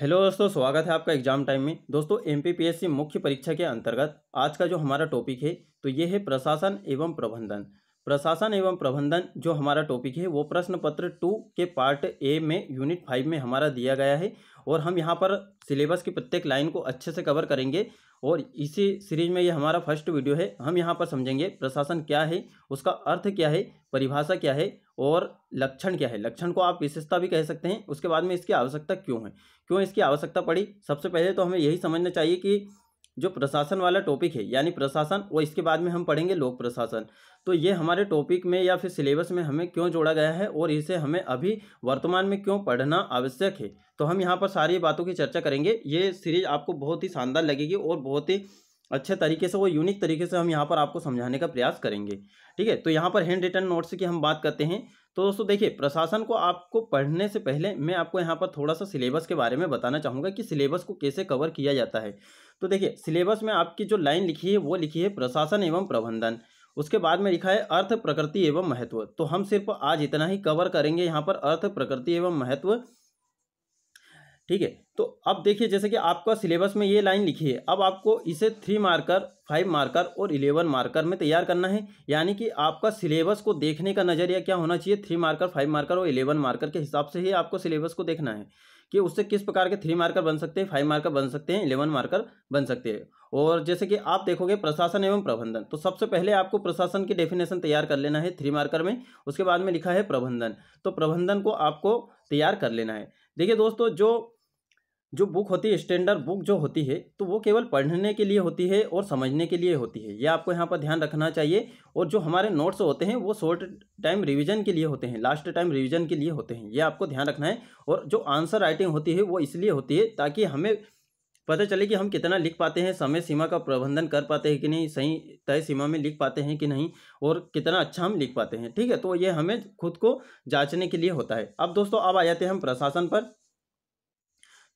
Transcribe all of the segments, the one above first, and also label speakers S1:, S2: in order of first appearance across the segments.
S1: hello दोस्तों स्वागत है आपका एग्जाम टाइम में दोस्तों एमपीपीएससी मुख्य परीक्षा के अंतर्गत आज का जो हमारा टॉपिक है तो ये है प्रशासन एवं प्रबंधन प्रशासन एवं प्रबंधन जो हमारा टॉपिक है वो प्रश्न पत्र टू के पार्ट ए में यूनिट फाइव में हमारा दिया गया है और हम यहाँ पर सिलेबस की प्रत्येक लाइन को अच्छे से कवर करेंगे और इसी सीरीज में ये हमारा फर्स्ट वीडियो है हम यहाँ पर समझेंगे प्रशासन क्या है उसका अर्थ क्या है परिभाषा क्या है और लक्षण क्या है लक्षण को आप विशेषता भी कह सकते हैं उसके बाद में इसकी आवश्यकता क्यों है क्यों इसकी आवश्यकता पड़ी सबसे पहले तो हमें यही समझना चाहिए कि जो प्रशासन वाला टॉपिक है यानी प्रशासन और इसके बाद में हम पढ़ेंगे लोक प्रशासन तो ये हमारे टॉपिक में या फिर सिलेबस में हमें क्यों जोड़ा गया है और इसे हमें अभी वर्तमान में क्यों पढ़ना आवश्यक है तो हम यहाँ पर सारी बातों की चर्चा करेंगे ये सीरीज आपको बहुत ही शानदार लगेगी और बहुत ही अच्छे तरीके से वो यूनिक तरीके से हम यहाँ पर आपको समझाने का प्रयास करेंगे ठीक है तो यहाँ पर हैंड रिटर्न नोट्स की हम बात करते हैं तो दोस्तों देखिए प्रशासन को आपको पढ़ने से पहले मैं आपको यहाँ पर थोड़ा सा सिलेबस के बारे में बताना चाहूँगा कि सिलेबस को कैसे कवर किया जाता है तो देखिए सिलेबस में आपकी जो लाइन लिखी है वो लिखी है प्रशासन एवं प्रबंधन उसके बाद में लिखा है अर्थ प्रकृति एवं महत्व तो हम सिर्फ आज इतना ही कवर करेंगे यहाँ पर अर्थ प्रकृति एवं महत्व ठीक है तो अब देखिए जैसे कि आपका सिलेबस में ये लाइन लिखी है अब आपको इसे थ्री मार्कर फाइव मार्कर और इलेवन मार्कर में तैयार करना है यानी कि आपका सिलेबस को देखने का नज़रिया क्या होना चाहिए थ्री मार्कर फाइव मार्कर और इलेवन मार्कर के हिसाब से ही आपको सिलेबस को देखना है कि उससे किस प्रकार के थ्री मार्कर बन सकते हैं फाइव मार्कर बन सकते हैं इलेवन मार्कर बन सकते हैं और जैसे कि आप देखोगे प्रशासन एवं प्रबंधन तो सबसे पहले आपको प्रशासन की डेफिनेशन तैयार कर लेना है थ्री मार्कर में उसके बाद में लिखा है प्रबंधन तो प्रबंधन को आपको तैयार कर लेना है देखिए दोस्तों जो जो बुक होती है स्टैंडर्ड बुक जो होती है तो वो केवल पढ़ने के लिए होती है और समझने के लिए होती है ये आपको यहाँ पर ध्यान रखना चाहिए और जो हमारे नोट्स होते हैं वो शॉर्ट टाइम रिवीजन के लिए होते हैं लास्ट टाइम रिवीजन के लिए होते हैं ये आपको ध्यान रखना है और जो आंसर राइटिंग होती है वो इसलिए होती है ताकि हमें पता चले कि हम कितना लिख पाते हैं समय सीमा का प्रबंधन कर पाते हैं कि नहीं सही तय सीमा में लिख पाते हैं कि नहीं और कितना अच्छा हम लिख पाते हैं ठीक है तो ये हमें खुद को जांचने के लिए होता है अब दोस्तों अब आ जाते हैं हम प्रशासन पर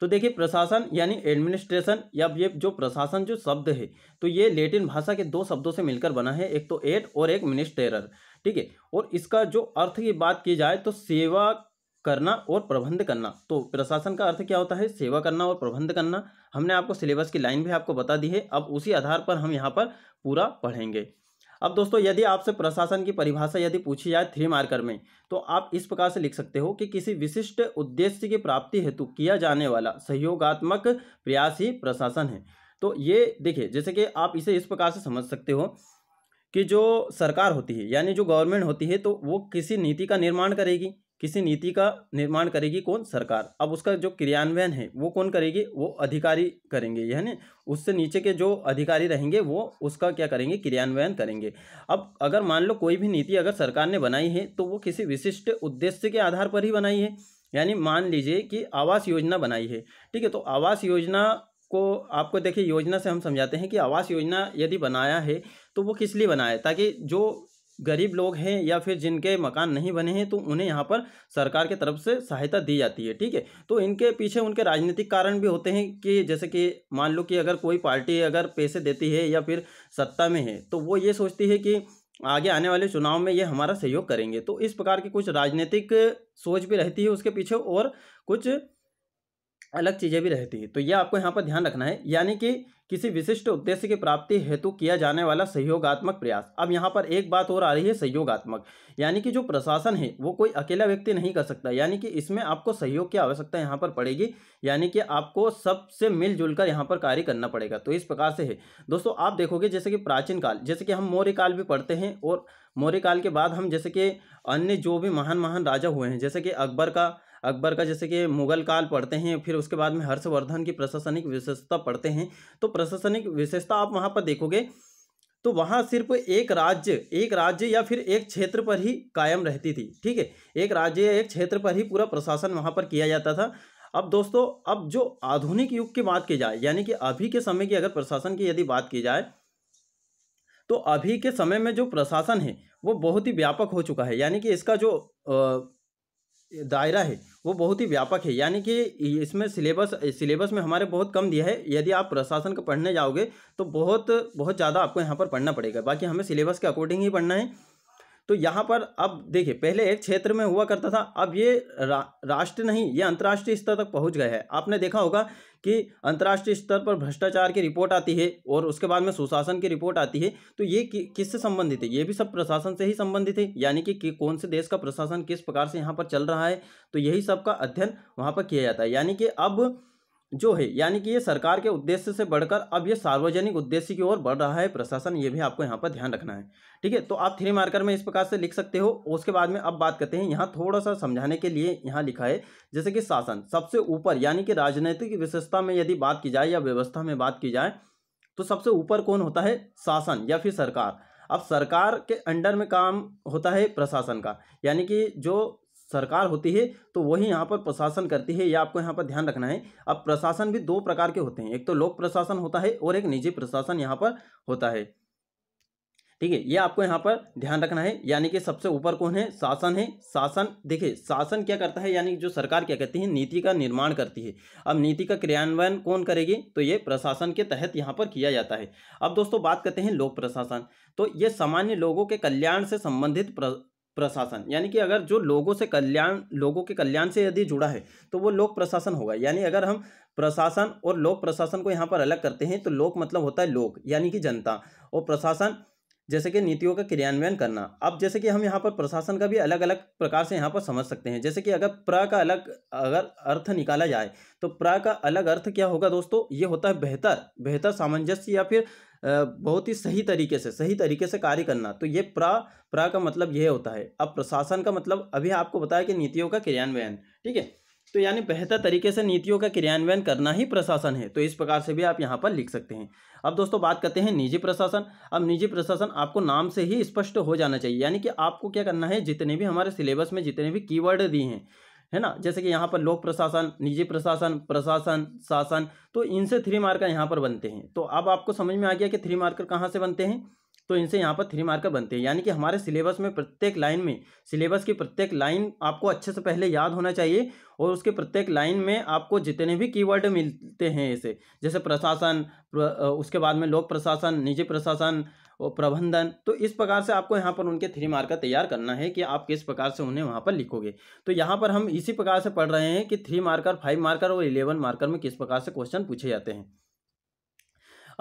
S1: तो देखिए प्रशासन यानी एडमिनिस्ट्रेशन या ये जो प्रशासन जो शब्द है तो ये लेटिन भाषा के दो शब्दों से मिलकर बना है एक तो एड और एक मिनिस्टेरर ठीक है और इसका जो अर्थ की बात की जाए तो सेवा करना और प्रबंध करना तो प्रशासन का अर्थ क्या होता है सेवा करना और प्रबंध करना हमने आपको सिलेबस की लाइन भी आपको बता दी है अब उसी आधार पर हम यहाँ पर पूरा पढ़ेंगे अब दोस्तों यदि आपसे प्रशासन की परिभाषा यदि पूछी जाए थ्री मार्कर में तो आप इस प्रकार से लिख सकते हो कि किसी विशिष्ट उद्देश्य की प्राप्ति हेतु किया जाने वाला सहयोगात्मक प्रयास ही प्रशासन है तो ये देखिए जैसे कि आप इसे इस प्रकार से समझ सकते हो कि जो सरकार होती है यानी जो गवर्नमेंट होती है तो वो किसी नीति का निर्माण करेगी किसी नीति का निर्माण करेगी कौन सरकार अब उसका जो क्रियान्वयन है वो कौन करेगी वो अधिकारी करेंगे यानी उससे नीचे के जो अधिकारी रहेंगे वो उसका क्या करेंगे क्रियान्वयन करेंगे अब अगर मान लो कोई भी नीति अगर सरकार ने बनाई है तो वो किसी विशिष्ट उद्देश्य के आधार पर ही बनाई है यानी मान लीजिए कि आवास योजना बनाई है ठीक है तो आवास योजना को आपको देखिए योजना से हम समझाते हैं कि आवास योजना यदि बनाया है तो वो किस लिए बनाया है ताकि जो गरीब लोग हैं या फिर जिनके मकान नहीं बने हैं तो उन्हें यहाँ पर सरकार की तरफ से सहायता दी जाती है ठीक है तो इनके पीछे उनके राजनीतिक कारण भी होते हैं कि जैसे कि मान लो कि अगर कोई पार्टी अगर पैसे देती है या फिर सत्ता में है तो वो ये सोचती है कि आगे आने वाले चुनाव में ये हमारा सहयोग करेंगे तो इस प्रकार की कुछ राजनीतिक सोच भी रहती है उसके पीछे और कुछ अलग चीज़ें भी रहती है तो यह आपको यहाँ पर ध्यान रखना है यानी कि किसी विशिष्ट उद्देश्य की प्राप्ति हेतु किया जाने वाला सहयोगात्मक प्रयास अब यहाँ पर एक बात और आ रही है सहयोगात्मक यानी कि जो प्रशासन है वो कोई अकेला व्यक्ति नहीं कर सकता यानी कि इसमें आपको सहयोग की आवश्यकता यहाँ पर पड़ेगी यानी कि आपको सबसे मिलजुल कर यहाँ पर कार्य करना पड़ेगा तो इस प्रकार से है दोस्तों आप देखोगे जैसे कि प्राचीन काल जैसे कि हम मौर्य काल भी पढ़ते हैं और मौर्य काल के बाद हम जैसे कि अन्य जो भी महान महान राजा हुए हैं जैसे कि अकबर का अकबर का जैसे कि मुगल काल पढ़ते हैं फिर उसके बाद में हर्षवर्धन की प्रशासनिक विशेषता पढ़ते हैं तो प्रशासनिक विशेषता आप वहाँ पर देखोगे तो वहाँ सिर्फ एक राज्य एक राज्य या फिर एक क्षेत्र पर ही कायम रहती थी ठीक है एक राज्य या एक क्षेत्र पर ही पूरा प्रशासन वहाँ पर किया जाता था अब दोस्तों अब जो आधुनिक युग की बात की जाए यानी कि अभी के समय की अगर प्रशासन की यदि बात की जाए तो अभी के समय में जो प्रशासन है वो बहुत ही व्यापक हो चुका है यानी कि इसका जो दायरा है वो बहुत ही व्यापक है यानी कि इसमें सिलेबस सिलेबस में हमारे बहुत कम दिया है यदि आप प्रशासन का पढ़ने जाओगे तो बहुत बहुत ज़्यादा आपको यहाँ पर पढ़ना पड़ेगा बाकी हमें सिलेबस के अकॉर्डिंग ही पढ़ना है तो यहाँ पर अब देखिए पहले एक क्षेत्र में हुआ करता था अब ये रा, राष्ट्र नहीं ये अंतर्राष्ट्रीय स्तर तक पहुँच गए हैं आपने देखा होगा कि अंतर्राष्ट्रीय स्तर पर भ्रष्टाचार की रिपोर्ट आती है और उसके बाद में सुशासन की रिपोर्ट आती है तो ये कि, किससे संबंधित है ये भी सब प्रशासन से ही संबंधित है यानी कि, कि कौन से देश का प्रशासन किस प्रकार से यहाँ पर चल रहा है तो यही सब का अध्ययन वहाँ पर किया जाता है यानी कि अब जो है यानी कि ये सरकार के उद्देश्य से बढ़कर अब ये सार्वजनिक उद्देश्य की ओर बढ़ रहा है प्रशासन ये भी आपको यहाँ पर ध्यान रखना है ठीक है तो आप थ्री मार्कर में इस प्रकार से लिख सकते हो उसके बाद में अब बात करते हैं यहाँ थोड़ा सा समझाने के लिए यहाँ लिखा है जैसे कि शासन सबसे ऊपर यानी कि राजनीतिक विशेषता में यदि बात की जाए या व्यवस्था में बात की जाए तो सबसे ऊपर कौन होता है शासन या फिर सरकार अब सरकार के अंडर में काम होता है प्रशासन का यानी कि जो सरकार होती है तो वही यहाँ पर प्रशासन करती है यह आपको यहाँ पर ध्यान रखना है अब प्रशासन भी दो प्रकार के होते हैं एक तो लोक प्रशासन होता है और एक निजी प्रशासन यहाँ पर होता है ठीक है ये आपको यहाँ पर ध्यान रखना है यानी कि सबसे ऊपर कौन है शासन है शासन देखिए शासन क्या करता है यानी जो सरकार क्या कहती है नीति का निर्माण करती है अब नीति का क्रियान्वयन कौन करेगी तो ये प्रशासन के तहत यहाँ पर किया जाता है अब दोस्तों बात करते हैं लोक प्रशासन तो ये सामान्य लोगों के कल्याण से संबंधित प्रशासन यानी कि अगर जो लोगों से कल्याण लोगों के कल्याण से यदि जुड़ा है तो वो लोक प्रशासन होगा यानी अगर हम प्रशासन और लोक प्रशासन को यहाँ पर अलग करते हैं तो लोक मतलब होता है लोक यानी कि जनता और प्रशासन जैसे कि नीतियों का क्रियान्वयन करना अब जैसे कि हम यहाँ पर प्रशासन का भी अलग अलग प्रकार से यहाँ पर समझ सकते हैं जैसे कि अगर प्र का अलग अगर अर्थ निकाला जाए तो प्र का अलग अर्थ क्या होगा दोस्तों ये होता है बेहतर बेहतर सामंजस्य या फिर बहुत ही सही तरीके से सही तरीके से कार्य करना तो ये प्रा प्रा का मतलब यह होता है अब प्रशासन का मतलब अभी आपको बताया कि नीतियों का क्रियान्वयन ठीक है तो यानी बेहतर तरीके से नीतियों का क्रियान्वयन करना ही प्रशासन है तो इस प्रकार से भी आप यहाँ पर लिख सकते हैं अब दोस्तों बात करते हैं निजी प्रशासन अब निजी प्रशासन आपको नाम से ही स्पष्ट हो जाना चाहिए यानी कि आपको क्या करना है जितने भी हमारे सिलेबस में जितने भी कीवर्ड दिए हैं है ना जैसे कि यहाँ पर लोक प्रशासन निजी प्रशासन प्रशासन शासन तो इनसे थ्री मार्कर यहाँ पर बनते हैं तो अब आपको समझ में आ गया कि थ्री मार्कर कहाँ से बनते हैं तो इनसे यहाँ पर थ्री मार्कर बनते हैं यानी कि हमारे सिलेबस में प्रत्येक लाइन में सिलेबस की प्रत्येक लाइन आपको अच्छे से पहले याद होना चाहिए और उसके प्रत्येक लाइन में आपको जितने भी कीवर्ड मिलते हैं ऐसे जैसे प्रशासन उसके बाद में लोक प्रशासन निजी प्रशासन और प्रबंधन तो इस प्रकार से आपको यहाँ पर उनके थ्री मार्कर तैयार करना है कि आप किस प्रकार से उन्हें वहाँ पर लिखोगे तो यहाँ पर हम इसी प्रकार से पढ़ रहे हैं कि थ्री मार्कर फाइव मार्कर और इलेवन मार्कर में किस प्रकार से क्वेश्चन पूछे जाते हैं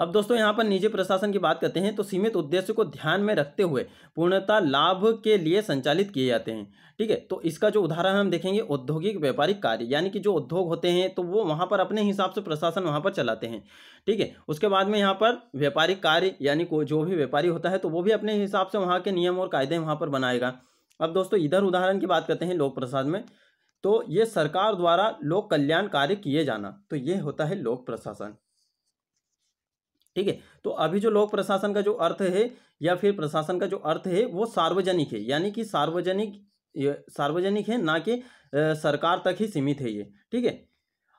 S1: अब दोस्तों यहाँ पर निजी प्रशासन की बात करते हैं तो सीमित उद्देश्य को ध्यान में रखते हुए पूर्णता लाभ के लिए संचालित किए जाते हैं ठीक है तो इसका जो उदाहरण हम देखेंगे औद्योगिक व्यापारिक कार्य यानी कि जो उद्योग होते हैं तो वो वहाँ पर अपने हिसाब से प्रशासन वहाँ पर चलाते हैं ठीक है उसके बाद में यहाँ पर व्यापारिक कार्य यानी जो भी व्यापारी होता है तो वो भी अपने हिसाब से वहाँ के नियम और कायदे वहाँ पर बनाएगा अब दोस्तों इधर उदाहरण की बात करते हैं लोक प्रसाद में तो ये सरकार द्वारा लोक कल्याण कार्य किए जाना तो ये होता है लोक प्रशासन ठीक है तो अभी जो लोक प्रशासन का जो अर्थ है या फिर प्रशासन का जो अर्थ है वो सार्वजनिक है यानी कि सार्वजनिक सार्वजनिक है ना कि सरकार तक ही सीमित है ये ठीक है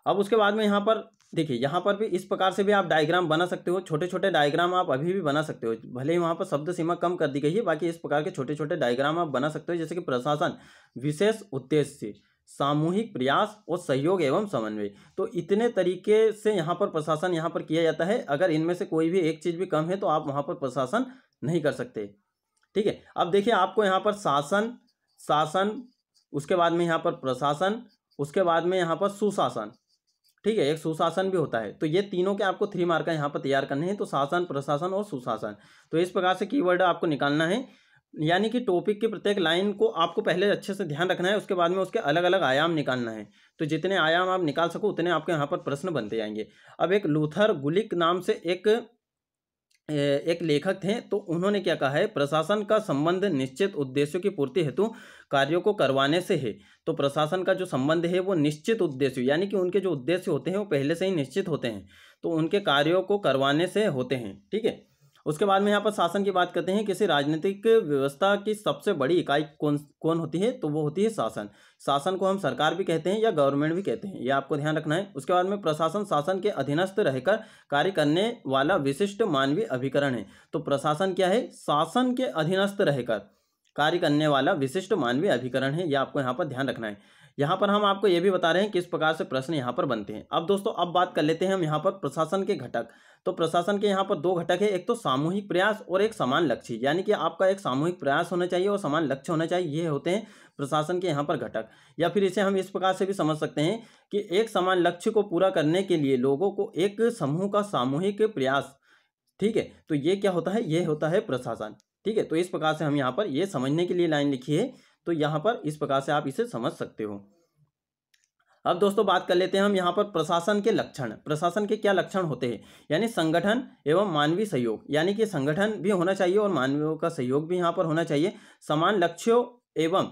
S1: अब उसके बाद में यहाँ पर देखिए यहाँ पर भी इस प्रकार से भी आप डायग्राम बना सकते हो छोटे छोटे डायग्राम आप अभी भी बना सकते हो भले ही वहाँ पर शब्द सीमा कम कर दी गई है बाकी इस प्रकार के छोटे छोटे डायग्राम आप बना सकते हो जैसे कि प्रशासन विशेष उद्देश्य सामूहिक प्रयास और सहयोग एवं समन्वय तो इतने तरीके से यहाँ पर प्रशासन यहाँ पर किया जाता है अगर इनमें से कोई भी एक चीज़ भी कम है तो आप वहाँ पर प्रशासन नहीं कर सकते ठीक है अब देखिए आपको यहाँ पर शासन शासन उसके बाद में यहाँ पर प्रशासन उसके बाद में यहाँ पर सुशासन ठीक है एक सुशासन भी होता है तो ये तीनों के आपको थ्री मार्का यहाँ पर तैयार करने हैं तो शासन प्रशासन और सुशासन तो इस प्रकार से कीवर्ड आपको निकालना है यानी कि टॉपिक की प्रत्येक लाइन को आपको पहले अच्छे से ध्यान रखना है उसके बाद में उसके अलग अलग आयाम निकालना है तो जितने आयाम आप निकाल सको उतने आपके यहाँ पर प्रश्न बनते जाएंगे अब एक लूथर गुलिक नाम से एक एक लेखक थे तो उन्होंने क्या कहा है प्रशासन का संबंध निश्चित उद्देश्यों की पूर्ति हेतु कार्यों को करवाने से है तो प्रशासन का जो संबंध है वो निश्चित उद्देश्य यानी कि उनके जो उद्देश्य होते हैं वो पहले से ही निश्चित होते हैं तो उनके कार्यों को करवाने से होते हैं ठीक है उसके बाद में यहाँ पर शासन की बात करते हैं किसी राजनीतिक व्यवस्था की सबसे बड़ी इकाई कौन कौन होती है तो वो होती है शासन शासन को हम सरकार भी कहते हैं या गवर्नमेंट भी कहते हैं ये आपको ध्यान रखना है उसके बाद में प्रशासन शासन के अधीनस्थ रहकर कार्य करने वाला विशिष्ट मानवीय अभिकरण है तो प्रशासन क्या है शासन के अधीनस्थ रहकर कार्य करने वाला विशिष्ट मानवीय अभिकरण है यह आपको यहाँ पर ध्यान रखना है यहाँ पर हम आपको ये भी बता रहे हैं किस प्रकार से प्रश्न यहाँ पर बनते हैं अब दोस्तों अब बात कर लेते हैं हम यहाँ पर प्रशासन के घटक तो प्रशासन के यहाँ पर दो घटक है एक तो सामूहिक प्रयास और एक समान लक्ष्य यानी कि आपका एक सामूहिक प्रयास होना चाहिए और समान लक्ष्य होना चाहिए ये होते हैं प्रशासन के यहाँ पर घटक या फिर इसे हम इस प्रकार से भी समझ सकते हैं कि एक समान लक्ष्य को पूरा करने के लिए लोगों को एक समूह का सामूहिक प्रयास ठीक है तो ये क्या होता है ये होता है प्रशासन ठीक है तो इस प्रकार से हम यहाँ पर ये समझने के लिए लाइन लिखी है तो यहाँ पर इस प्रकार से आप इसे समझ सकते हो अब दोस्तों बात कर लेते हैं हम यहाँ पर प्रशासन के लक्षण प्रशासन के क्या लक्षण होते हैं यानी संगठन एवं मानवीय सहयोग यानी कि संगठन भी होना चाहिए और मानवियों का सहयोग भी यहाँ पर होना चाहिए समान लक्ष्यों एवं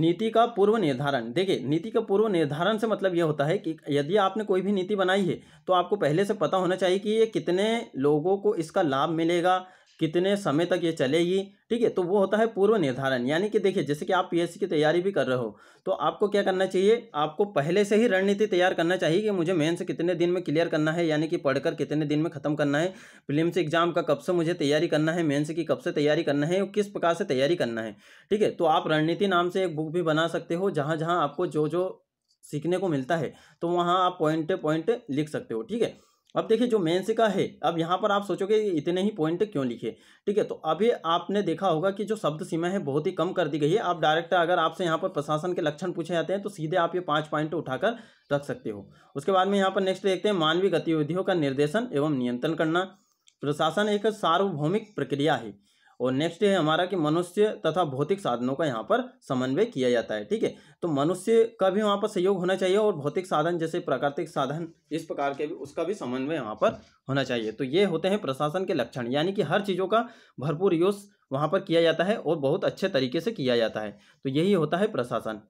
S1: नीति का पूर्व निर्धारण देखिए नीति का पूर्व निर्धारण से मतलब यह होता है कि यदि आपने कोई भी नीति बनाई है तो आपको पहले से पता होना चाहिए कि ये कितने लोगों को इसका लाभ मिलेगा कितने समय तक ये चलेगी ठीक है तो वो होता है पूर्व निर्धारण यानी कि देखिए जैसे कि आप पीएससी की तैयारी भी कर रहे हो तो आपको क्या करना चाहिए आपको पहले से ही रणनीति तैयार करना चाहिए कि मुझे मेन्स कितने दिन में क्लियर करना है यानी कि पढ़कर कितने दिन में खत्म करना है फिलिम्स एग्जाम का कब से मुझे तैयारी करना है मेन्स की कब से तैयारी करना है और किस प्रकार से तैयारी करना है ठीक है तो आप रणनीति नाम से एक बुक भी बना सकते हो जहाँ जहाँ आपको जो जो सीखने को मिलता है तो वहाँ आप पॉइंट पॉइंट लिख सकते हो ठीक है अब देखिए जो मेंस का है अब यहाँ पर आप सोचोगे इतने ही पॉइंट क्यों लिखे ठीक है तो अभी आपने देखा होगा कि जो शब्द सीमा है बहुत ही कम कर दी गई है आप डायरेक्ट अगर आपसे यहाँ पर प्रशासन के लक्षण पूछे जाते हैं तो सीधे आप ये पाँच पॉइंट उठाकर रख सकते हो उसके बाद में यहाँ पर नेक्स्ट देखते हैं मानवीय गतिविधियों का निर्देशन एवं नियंत्रण करना प्रशासन एक सार्वभौमिक प्रक्रिया है और नेक्स्ट है हमारा कि मनुष्य तथा भौतिक साधनों का यहाँ पर समन्वय किया जाता है ठीक है तो मनुष्य का भी वहाँ पर सहयोग होना चाहिए और भौतिक साधन जैसे प्राकृतिक साधन इस प्रकार के भी उसका भी समन्वय वहाँ पर होना चाहिए तो ये होते हैं प्रशासन के लक्षण यानी कि हर चीज़ों का भरपूर यूज वहाँ पर किया जाता है और बहुत अच्छे तरीके से किया जाता है तो यही होता है प्रशासन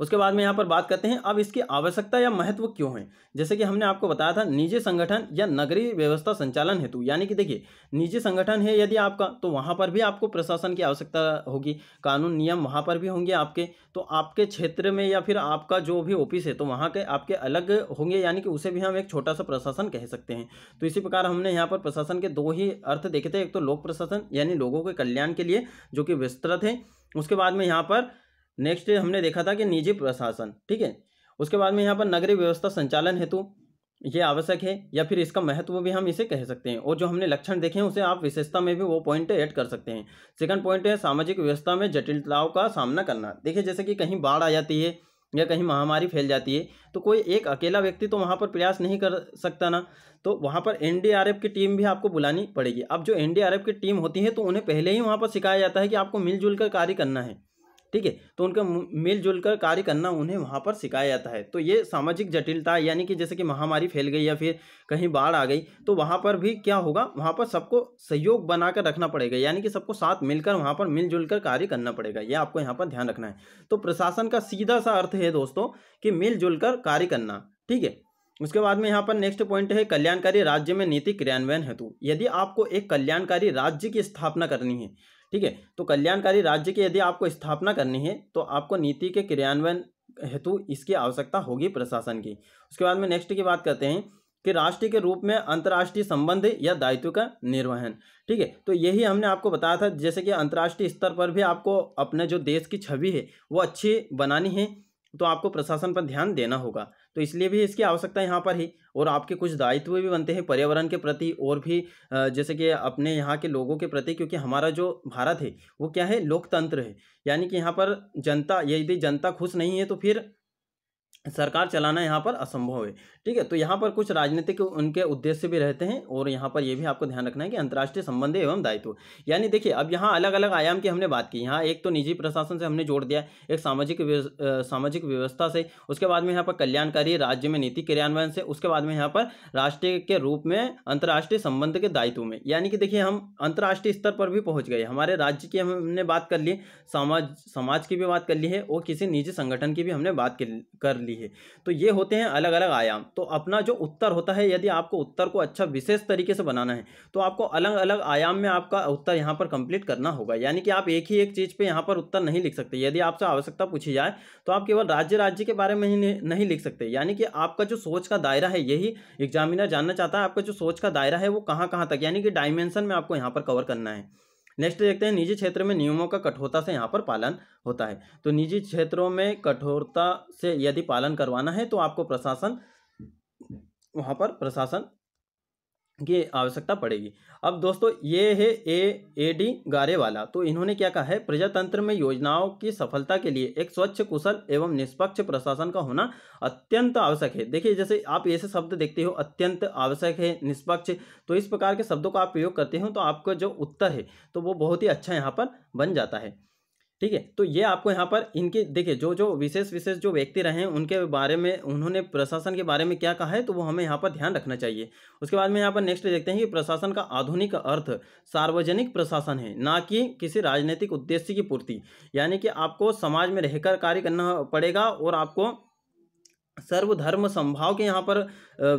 S1: उसके बाद में यहाँ पर बात करते हैं अब इसकी आवश्यकता या महत्व क्यों है जैसे कि हमने आपको बताया था निजी संगठन या नगरीय व्यवस्था संचालन हेतु यानी कि देखिए निजी संगठन है यदि आपका तो वहाँ पर भी आपको प्रशासन की आवश्यकता होगी कानून नियम वहाँ पर भी होंगे आपके तो आपके क्षेत्र में या फिर आपका जो भी ऑफिस है तो वहाँ के आपके अलग होंगे यानी कि उसे भी हम एक छोटा सा प्रशासन कह सकते हैं तो इसी प्रकार हमने यहाँ पर प्रशासन के दो ही अर्थ देखे थे एक तो लोक प्रशासन यानी लोगों के कल्याण के लिए जो कि विस्तृत है उसके बाद में यहाँ पर नेक्स्ट हमने देखा था कि निजी प्रशासन ठीक है उसके बाद में यहाँ पर नगरीय व्यवस्था संचालन हेतु ये आवश्यक है या फिर इसका महत्व भी हम इसे कह सकते हैं और जो हमने लक्षण देखे हैं उसे आप विशेषता में भी वो पॉइंट ऐड कर सकते हैं सेकंड पॉइंट है सामाजिक व्यवस्था में जटिलताओं का सामना करना देखिए जैसे कि कहीं बाढ़ आ जाती है या कहीं महामारी फैल जाती है तो कोई एक अकेला व्यक्ति तो वहाँ पर प्रयास नहीं कर सकता ना तो वहाँ पर एन की टीम भी आपको बुलानी पड़ेगी अब जो एन की टीम होती है तो उन्हें पहले ही वहाँ पर सिखाया जाता है कि आपको मिलजुल कर कार्य करना है ठीक है तो उनका मिलजुल कर कार्य करना उन्हें वहाँ पर सिखाया जाता है तो ये सामाजिक जटिलता यानी कि जैसे कि महामारी फैल गई या फिर कहीं बाढ़ आ गई तो वहाँ पर भी क्या होगा वहाँ पर सबको सहयोग बनाकर रखना पड़ेगा यानी कि सबको साथ मिलकर वहाँ पर मिलजुल कर कार्य करना पड़ेगा यह आपको यहाँ पर ध्यान रखना है तो प्रशासन का सीधा सा अर्थ है दोस्तों कि मिलजुल कर कार्य करना ठीक है उसके बाद में यहाँ पर नेक्स्ट पॉइंट है कल्याणकारी राज्य में नीति क्रियान्वयन हेतु यदि आपको एक कल्याणकारी राज्य की स्थापना करनी है ठीक है तो कल्याणकारी राज्य की यदि आपको स्थापना करनी है तो आपको नीति के क्रियान्वयन हेतु इसकी आवश्यकता होगी प्रशासन की उसके बाद में नेक्स्ट की बात करते हैं कि राष्ट्र के रूप में अंतर्राष्ट्रीय संबंध या दायित्व का निर्वहन ठीक है तो यही हमने आपको बताया था जैसे कि अंतर्राष्ट्रीय स्तर पर भी आपको अपने जो देश की छवि है वो अच्छी बनानी है तो आपको प्रशासन पर ध्यान देना होगा तो इसलिए भी इसकी आवश्यकता यहाँ पर ही और आपके कुछ दायित्व भी बनते हैं पर्यावरण के प्रति और भी जैसे कि अपने यहाँ के लोगों के प्रति क्योंकि हमारा जो भारत है वो क्या है लोकतंत्र है यानी कि यहाँ पर जनता यदि जनता खुश नहीं है तो फिर सरकार चलाना यहाँ पर असंभव है ठीक है तो यहाँ पर कुछ राजनीतिक उनके उद्देश्य भी रहते हैं और यहाँ पर यह भी आपको ध्यान रखना है कि अंतर्राष्ट्रीय संबंध एवं दायित्व यानी देखिए अब यहाँ अलग अलग आयाम की हमने बात की यहाँ एक तो निजी प्रशासन से हमने जोड़ दिया एक सामाजिक सामाजिक व्यवस्था से उसके बाद में यहाँ पर कल्याणकारी राज्य में नीति क्रियान्वयन से उसके बाद में यहाँ पर राष्ट्रीय के रूप में अंतर्राष्ट्रीय संबंध के दायित्व में यानी कि देखिए हम अंतर्राष्ट्रीय स्तर पर भी पहुँच गए हमारे राज्य की हमने बात कर ली समाज समाज की भी बात कर ली है और किसी निजी संगठन की भी हमने बात कर ली है तो ये होते हैं अलग अलग आयाम तो अपना जो उत्तर होता है यदि आपको उत्तर को अच्छा विशेष तरीके से बनाना है तो आपको अलग अलग आयाम में आपका उत्तर यहाँ पर कंप्लीट करना होगा यानी कि आप एक ही एक चीज़ पर यहाँ पर उत्तर नहीं लिख सकते यदि आपसे आवश्यकता पूछी जाए तो आप केवल राज्य राज्य के बारे में ही नहीं लिख सकते यानी कि आपका जो सोच का दायरा है यही एग्जामिनर जानना चाहता है आपका जो सोच का दायरा है वो कहाँ कहाँ तक यानी कि डायमेंशन में आपको यहाँ पर कवर करना है नेक्स्ट देखते हैं निजी क्षेत्र में नियमों का कठोरता से यहाँ पर पालन होता है तो निजी क्षेत्रों में कठोरता से यदि पालन करवाना है तो आपको प्रशासन वहाँ पर प्रशासन की आवश्यकता पड़ेगी अब दोस्तों ये है ए ए डी गारे वाला तो इन्होंने क्या कहा है प्रजातंत्र में योजनाओं की सफलता के लिए एक स्वच्छ कुशल एवं निष्पक्ष प्रशासन का होना अत्यंत आवश्यक है देखिए जैसे आप ऐसे शब्द देखते हो अत्यंत आवश्यक है निष्पक्ष तो इस प्रकार के शब्दों का आप प्रयोग करते हो तो आपका जो उत्तर है तो वो बहुत ही अच्छा यहाँ पर बन जाता है ठीक है तो ये आपको यहाँ पर इनके देखिए जो जो विशेष विशेष जो व्यक्ति रहे हैं उनके बारे में उन्होंने प्रशासन के बारे में क्या कहा है तो वो हमें यहाँ पर ध्यान रखना चाहिए उसके बाद में यहाँ पर नेक्स्ट देखते हैं कि प्रशासन का आधुनिक अर्थ सार्वजनिक प्रशासन है ना कि किसी राजनीतिक उद्देश्य की पूर्ति यानी कि आपको समाज में रहकर कार्य करना पड़ेगा और आपको सर्वधर्म संभाव के यहाँ पर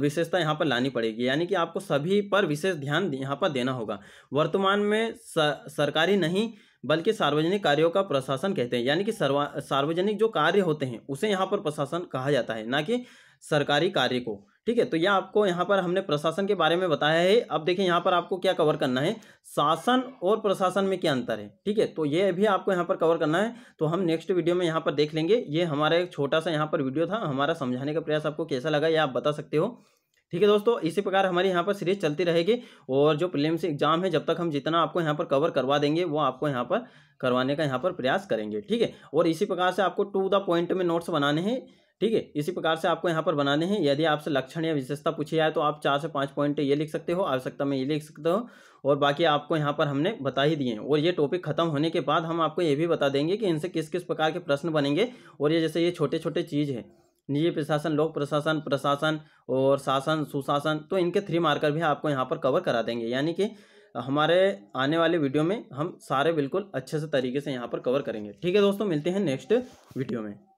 S1: विशेषता यहाँ पर लानी पड़ेगी यानी कि आपको सभी पर विशेष ध्यान यहाँ पर देना होगा वर्तमान में सरकारी नहीं बल्कि सार्वजनिक कार्यों का प्रशासन कहते हैं यानी कि सार्वजनिक जो कार्य होते हैं उसे यहाँ पर प्रशासन कहा जाता है ना कि सरकारी कार्य को ठीक है तो यह आपको यहाँ पर हमने प्रशासन के बारे में बताया है अब देखिए यहाँ पर आपको क्या कवर करना है शासन और प्रशासन में क्या अंतर है ठीक है तो ये भी आपको यहाँ पर कवर करना है तो हम नेक्स्ट वीडियो में यहाँ पर देख लेंगे ये हमारा एक छोटा सा यहाँ पर वीडियो था हमारा समझाने का प्रयास आपको कैसा लगा ये आप बता सकते हो ठीक है दोस्तों इसी प्रकार हमारी यहाँ पर सीरीज चलती रहेगी और जो प्रीलिम्स एग्जाम है जब तक हम जितना आपको यहाँ पर कवर करवा देंगे वो आपको यहाँ पर करवाने का यहाँ पर प्रयास करेंगे ठीक है और इसी प्रकार से आपको टू द पॉइंट में नोट्स बनाने हैं ठीक है इसी प्रकार से आपको यहाँ पर बनाने हैं यदि आपसे लक्षण या विशेषता पूछी जाए तो आप चार से पाँच पॉइंट ये लिख सकते हो आवश्यकता में ये लिख सकते हो और बाकी आपको यहाँ पर हमने बता ही दिए हैं और ये टॉपिक खत्म होने के बाद हम आपको ये भी बता देंगे कि इनसे किस किस प्रकार के प्रश्न बनेंगे और ये जैसे ये छोटे छोटे चीज़ है निजी प्रशासन लोक प्रशासन प्रशासन और शासन सुशासन तो इनके थ्री मार्कर भी आपको यहाँ पर कवर करा देंगे यानी कि हमारे आने वाले वीडियो में हम सारे बिल्कुल अच्छे से तरीके से यहाँ पर कवर करेंगे ठीक है दोस्तों मिलते हैं नेक्स्ट वीडियो में